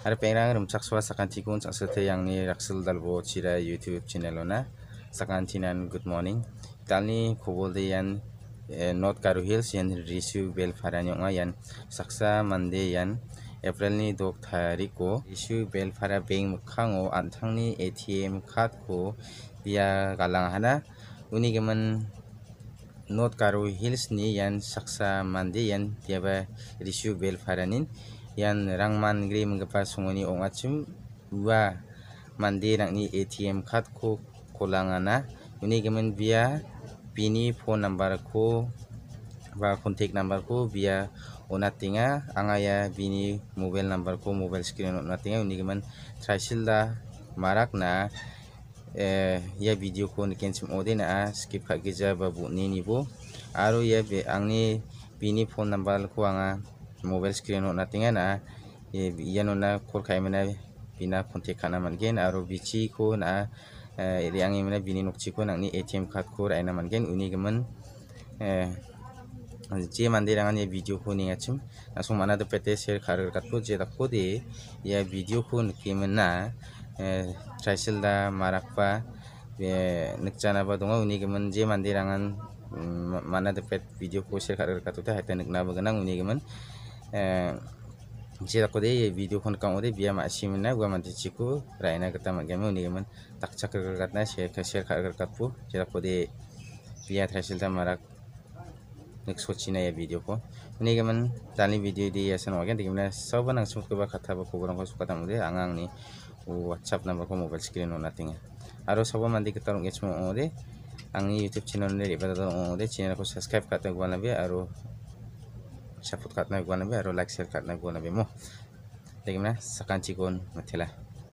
Hari pengirang rumcak suara sakan tikun sak sete yang ni raksel dalbo cira youtube channel ona sakan tinan good morning kali ni kubol de yan eh, not karu hills yan risu bel faran yong yan saksa mande yan April ni dok tari ko risu bel fara beng mukhang o antang ni atm card ko dia galang hana uni geman not karu hills ni yang saksa mande yan dia ba risu bel faranin yan rangman gri menggepa sungoni ongachum ua manderangni ATM card ko kolangana uni gemen via bini phone number ko ba contact number ko onatinga angaya bini mobile number ko mobile screen onatinga uni gemen traisilda marak na eh, ya video ko nikensim ode na skip khagija ba bu ni ni bo aro ya be angni bini phone number ko anga mobile screen o na tinga e, iya iano na kaimana bina contact kana mangen aro bici ko na e, riangi mana bini nokchiko nangni ATM card ko raina mangen uni gaman e, je manderangani video ko ningachim langsung mana tu pete share karar katko je dakko de ya video ko nikimana tricycle da marakpa nikjana ba donga uni gaman je manderangan mana tu pet video ko share karar katko ta haita nikna baganang uni gaman Eh, jira ko de video khon kam ode biya ma sim na gwa man chi chiku raina ka ma game ni man tak chak kar kat na share ka share kar kat pu jira ko biya thrasil ta mara next ya video ko ni ge tani video di ya san wagen de man sab nang sum ko ba khatha ba ko gorang ko de angang ni whatsapp number ko mobile screen ona tinga aro sab man di kitar ngech mo ode ang youtube channel ni re ba da ode channel ko subscribe kata gwa na be aro support खात्न गर्नुभयो र like share खात्न गर्नुभयो म देखिउँला सकान्छीको मथिला